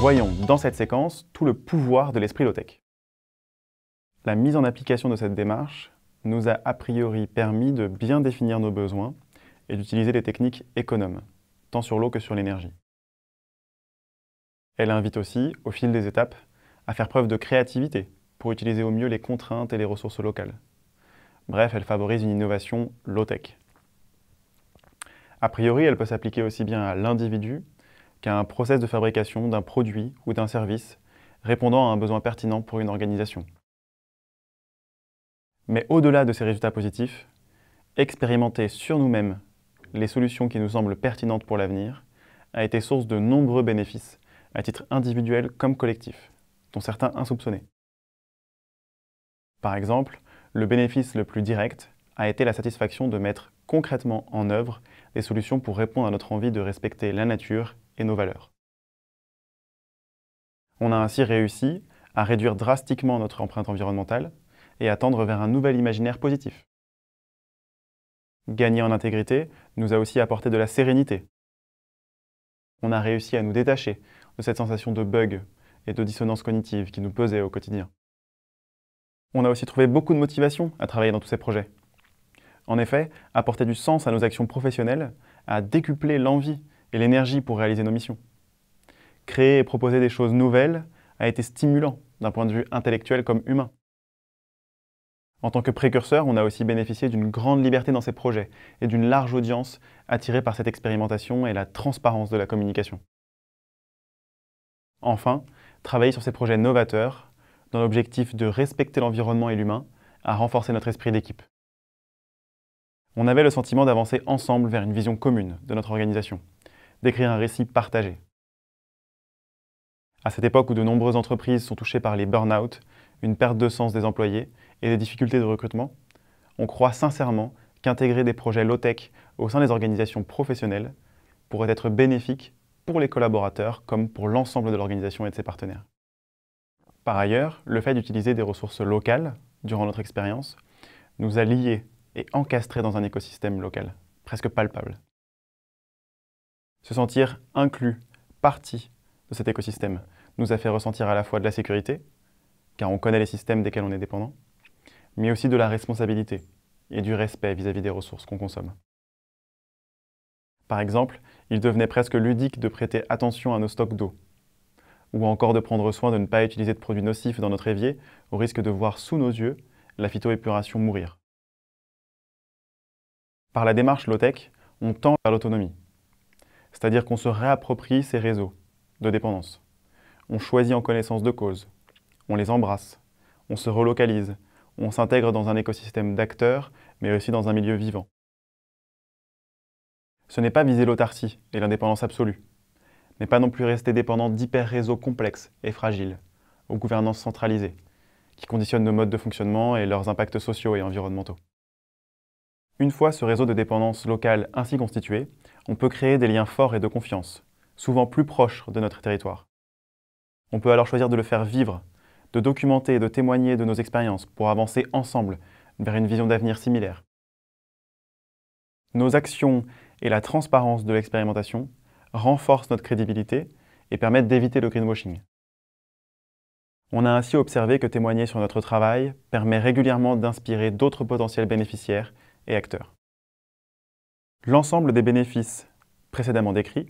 Voyons dans cette séquence tout le pouvoir de l'esprit low-tech. La mise en application de cette démarche nous a a priori permis de bien définir nos besoins et d'utiliser des techniques économes, tant sur l'eau que sur l'énergie. Elle invite aussi, au fil des étapes, à faire preuve de créativité pour utiliser au mieux les contraintes et les ressources locales. Bref, elle favorise une innovation low-tech. A priori, elle peut s'appliquer aussi bien à l'individu qu'à un process de fabrication d'un produit ou d'un service répondant à un besoin pertinent pour une organisation. Mais au-delà de ces résultats positifs, expérimenter sur nous-mêmes les solutions qui nous semblent pertinentes pour l'avenir a été source de nombreux bénéfices, à titre individuel comme collectif, dont certains insoupçonnés. Par exemple, le bénéfice le plus direct a été la satisfaction de mettre concrètement en œuvre des solutions pour répondre à notre envie de respecter la nature nos valeurs. On a ainsi réussi à réduire drastiquement notre empreinte environnementale et à tendre vers un nouvel imaginaire positif. Gagner en intégrité nous a aussi apporté de la sérénité. On a réussi à nous détacher de cette sensation de bug et de dissonance cognitive qui nous pesait au quotidien. On a aussi trouvé beaucoup de motivation à travailler dans tous ces projets. En effet, apporter du sens à nos actions professionnelles a décuplé l'envie et l'énergie pour réaliser nos missions. Créer et proposer des choses nouvelles a été stimulant d'un point de vue intellectuel comme humain. En tant que précurseur, on a aussi bénéficié d'une grande liberté dans ces projets et d'une large audience attirée par cette expérimentation et la transparence de la communication. Enfin, travailler sur ces projets novateurs, dans l'objectif de respecter l'environnement et l'humain, a renforcé notre esprit d'équipe. On avait le sentiment d'avancer ensemble vers une vision commune de notre organisation d'écrire un récit partagé. À cette époque où de nombreuses entreprises sont touchées par les burn-out, une perte de sens des employés et des difficultés de recrutement, on croit sincèrement qu'intégrer des projets low-tech au sein des organisations professionnelles pourrait être bénéfique pour les collaborateurs comme pour l'ensemble de l'organisation et de ses partenaires. Par ailleurs, le fait d'utiliser des ressources locales durant notre expérience nous a liés et encastrés dans un écosystème local, presque palpable. Se sentir inclus, partie de cet écosystème, nous a fait ressentir à la fois de la sécurité, car on connaît les systèmes desquels on est dépendant, mais aussi de la responsabilité et du respect vis-à-vis des ressources qu'on consomme. Par exemple, il devenait presque ludique de prêter attention à nos stocks d'eau, ou encore de prendre soin de ne pas utiliser de produits nocifs dans notre évier au risque de voir sous nos yeux la phytoépuration mourir. Par la démarche low-tech, on tend vers l'autonomie, c'est-à-dire qu'on se réapproprie ces réseaux de dépendance. On choisit en connaissance de cause, on les embrasse, on se relocalise, on s'intègre dans un écosystème d'acteurs, mais aussi dans un milieu vivant. Ce n'est pas viser l'autarcie et l'indépendance absolue, mais pas non plus rester dépendant d'hyper-réseaux complexes et fragiles, aux gouvernances centralisées, qui conditionnent nos modes de fonctionnement et leurs impacts sociaux et environnementaux. Une fois ce réseau de dépendance locale ainsi constitué, on peut créer des liens forts et de confiance, souvent plus proches de notre territoire. On peut alors choisir de le faire vivre, de documenter et de témoigner de nos expériences pour avancer ensemble vers une vision d'avenir similaire. Nos actions et la transparence de l'expérimentation renforcent notre crédibilité et permettent d'éviter le greenwashing. On a ainsi observé que témoigner sur notre travail permet régulièrement d'inspirer d'autres potentiels bénéficiaires et acteurs. L'ensemble des bénéfices précédemment décrits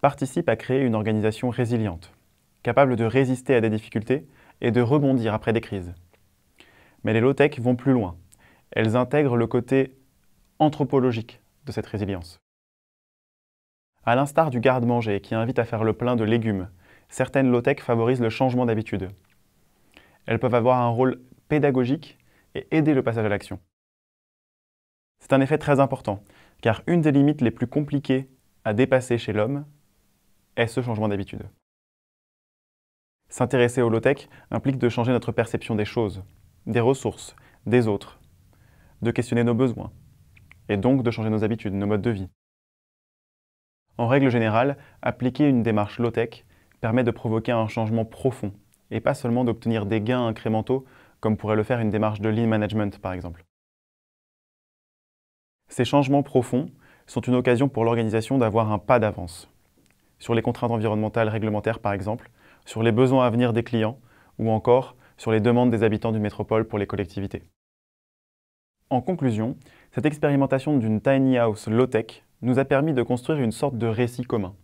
participent à créer une organisation résiliente, capable de résister à des difficultés et de rebondir après des crises. Mais les low-tech vont plus loin. Elles intègrent le côté anthropologique de cette résilience. À l'instar du garde-manger qui invite à faire le plein de légumes, certaines low-tech favorisent le changement d'habitude. Elles peuvent avoir un rôle pédagogique et aider le passage à l'action. C'est un effet très important, car une des limites les plus compliquées à dépasser chez l'homme est ce changement d'habitude. S'intéresser au low-tech implique de changer notre perception des choses, des ressources, des autres, de questionner nos besoins, et donc de changer nos habitudes, nos modes de vie. En règle générale, appliquer une démarche low-tech permet de provoquer un changement profond, et pas seulement d'obtenir des gains incrémentaux comme pourrait le faire une démarche de lean management par exemple. Ces changements profonds sont une occasion pour l'organisation d'avoir un pas d'avance sur les contraintes environnementales réglementaires par exemple, sur les besoins à venir des clients ou encore sur les demandes des habitants d'une métropole pour les collectivités. En conclusion, cette expérimentation d'une tiny house low-tech nous a permis de construire une sorte de récit commun.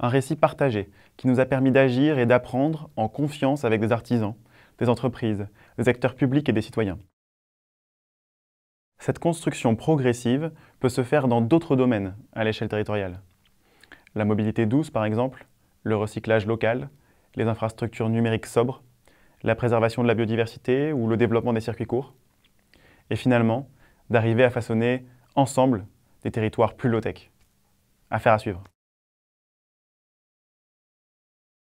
Un récit partagé qui nous a permis d'agir et d'apprendre en confiance avec des artisans, des entreprises, des acteurs publics et des citoyens. Cette construction progressive peut se faire dans d'autres domaines à l'échelle territoriale. La mobilité douce, par exemple, le recyclage local, les infrastructures numériques sobres, la préservation de la biodiversité ou le développement des circuits courts. Et finalement, d'arriver à façonner ensemble des territoires plus low-tech. Affaire à suivre.